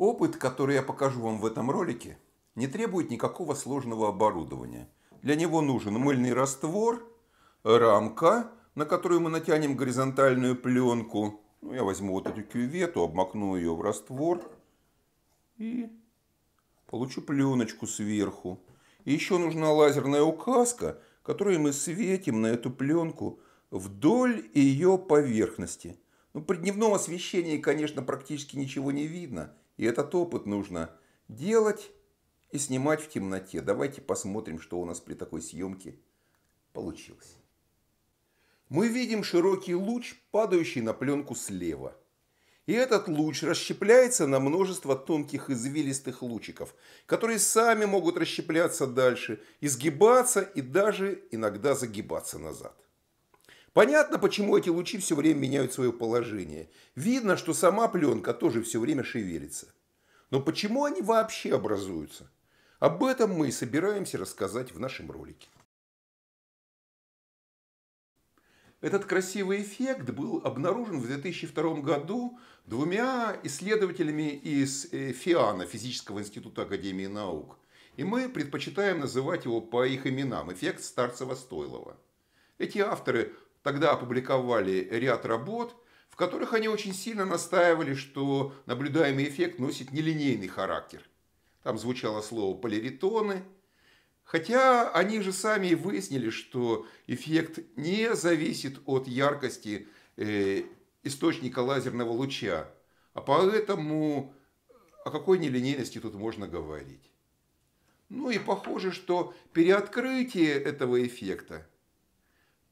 Опыт, который я покажу вам в этом ролике, не требует никакого сложного оборудования. Для него нужен мыльный раствор, рамка, на которую мы натянем горизонтальную пленку. Ну, я возьму вот эту кювету, обмакну ее в раствор и получу пленочку сверху. И еще нужна лазерная указка, которую мы светим на эту пленку вдоль ее поверхности. Ну, при дневном освещении, конечно, практически ничего не видно – и этот опыт нужно делать и снимать в темноте. Давайте посмотрим, что у нас при такой съемке получилось. Мы видим широкий луч, падающий на пленку слева. И этот луч расщепляется на множество тонких извилистых лучиков, которые сами могут расщепляться дальше, изгибаться и даже иногда загибаться назад. Понятно, почему эти лучи все время меняют свое положение. Видно, что сама пленка тоже все время шевелится. Но почему они вообще образуются? Об этом мы и собираемся рассказать в нашем ролике. Этот красивый эффект был обнаружен в 2002 году двумя исследователями из э, ФИАНа, Физического института Академии наук. И мы предпочитаем называть его по их именам – эффект Старцева-Стойлова. Эти авторы Тогда опубликовали ряд работ, в которых они очень сильно настаивали, что наблюдаемый эффект носит нелинейный характер. Там звучало слово «поляритоны», хотя они же сами и выяснили, что эффект не зависит от яркости э, источника лазерного луча, а поэтому о какой нелинейности тут можно говорить? Ну и похоже, что переоткрытие этого эффекта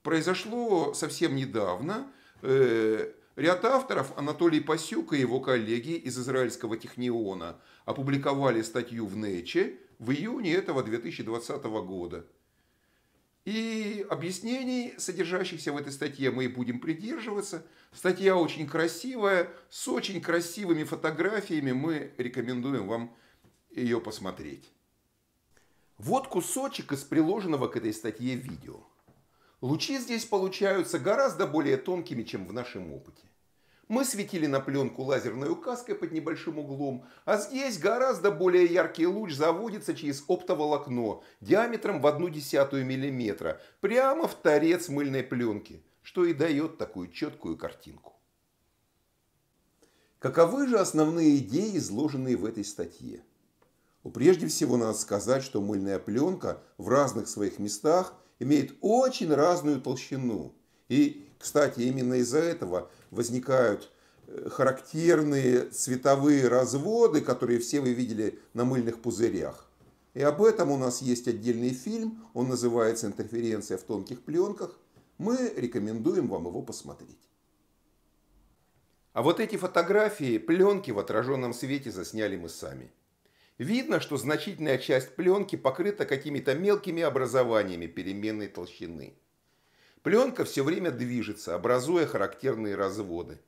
произошло совсем недавно. Э, ряд авторов, Анатолий Пасюк и его коллеги из израильского техниона, опубликовали статью в Нече в июне этого 2020 года. И объяснений, содержащихся в этой статье, мы и будем придерживаться. Статья очень красивая, с очень красивыми фотографиями. Мы рекомендуем вам ее посмотреть. Вот кусочек из приложенного к этой статье видео. Лучи здесь получаются гораздо более тонкими, чем в нашем опыте. Мы светили на пленку лазерной указкой под небольшим углом, а здесь гораздо более яркий луч заводится через оптоволокно диаметром в одну десятую миллиметра, прямо в торец мыльной пленки, что и дает такую четкую картинку. Каковы же основные идеи, изложенные в этой статье? Ну, прежде всего надо сказать, что мыльная пленка в разных своих местах – имеет очень разную толщину. И, кстати, именно из-за этого возникают э, характерные цветовые разводы, которые все вы видели на мыльных пузырях. И об этом у нас есть отдельный фильм, он называется «Интерференция в тонких пленках». Мы рекомендуем вам его посмотреть. А вот эти фотографии, пленки в отраженном свете засняли мы сами – Видно, что значительная часть пленки покрыта какими-то мелкими образованиями переменной толщины. Пленка все время движется, образуя характерные разводы.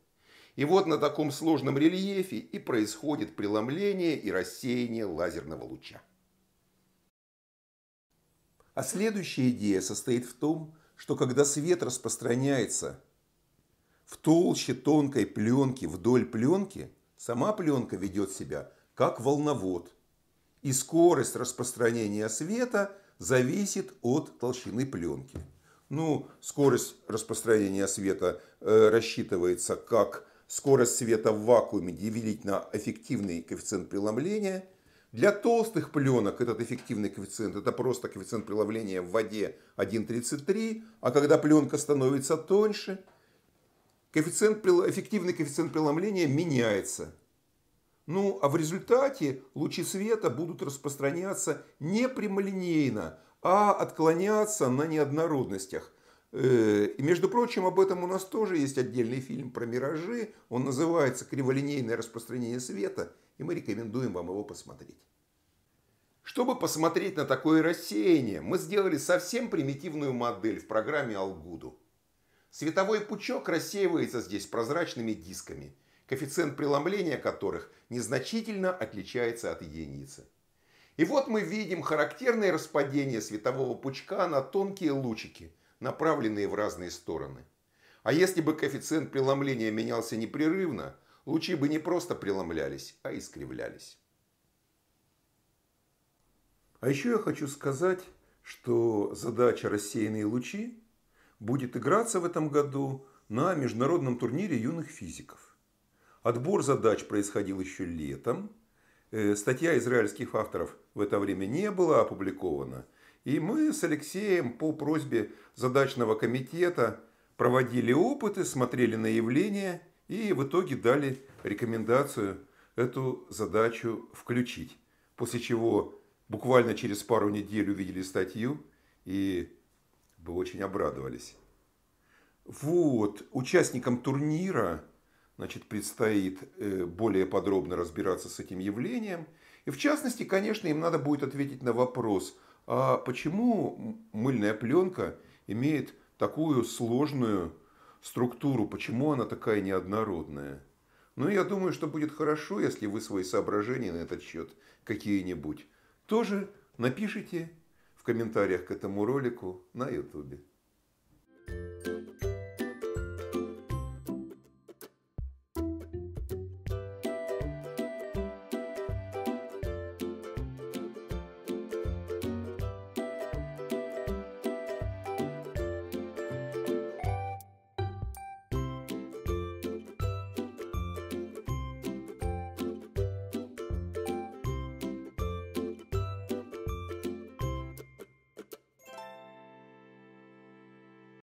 И вот на таком сложном рельефе и происходит преломление и рассеяние лазерного луча. А следующая идея состоит в том, что когда свет распространяется в толще тонкой пленки вдоль пленки, сама пленка ведет себя как волновод – и скорость распространения света зависит от толщины пленки. Ну, скорость распространения света э, рассчитывается как скорость света в вакууме делить на эффективный коэффициент преломления. Для толстых пленок этот эффективный коэффициент это просто коэффициент преломления в воде 1,33, а когда пленка становится тоньше, коэффициент, эффективный коэффициент преломления меняется ну, а в результате лучи света будут распространяться не прямолинейно, а отклоняться на неоднородностях. Э, и, между прочим, об этом у нас тоже есть отдельный фильм про миражи. Он называется «Криволинейное распространение света», и мы рекомендуем вам его посмотреть. Чтобы посмотреть на такое рассеяние, мы сделали совсем примитивную модель в программе Алгуду. Световой пучок рассеивается здесь прозрачными дисками – коэффициент преломления которых незначительно отличается от единицы. И вот мы видим характерное распадение светового пучка на тонкие лучики, направленные в разные стороны. А если бы коэффициент преломления менялся непрерывно, лучи бы не просто преломлялись, а искривлялись. А еще я хочу сказать, что задача «Рассеянные лучи» будет играться в этом году на международном турнире юных физиков. Отбор задач происходил еще летом. Э, статья израильских авторов в это время не была опубликована. И мы с Алексеем по просьбе задачного комитета проводили опыты, смотрели на явления и в итоге дали рекомендацию эту задачу включить. После чего буквально через пару недель увидели статью и вы очень обрадовались. Вот, участникам турнира значит, предстоит э, более подробно разбираться с этим явлением. И в частности, конечно, им надо будет ответить на вопрос, а почему мыльная пленка имеет такую сложную структуру, почему она такая неоднородная? Ну, я думаю, что будет хорошо, если вы свои соображения на этот счет какие-нибудь тоже напишите в комментариях к этому ролику на YouTube.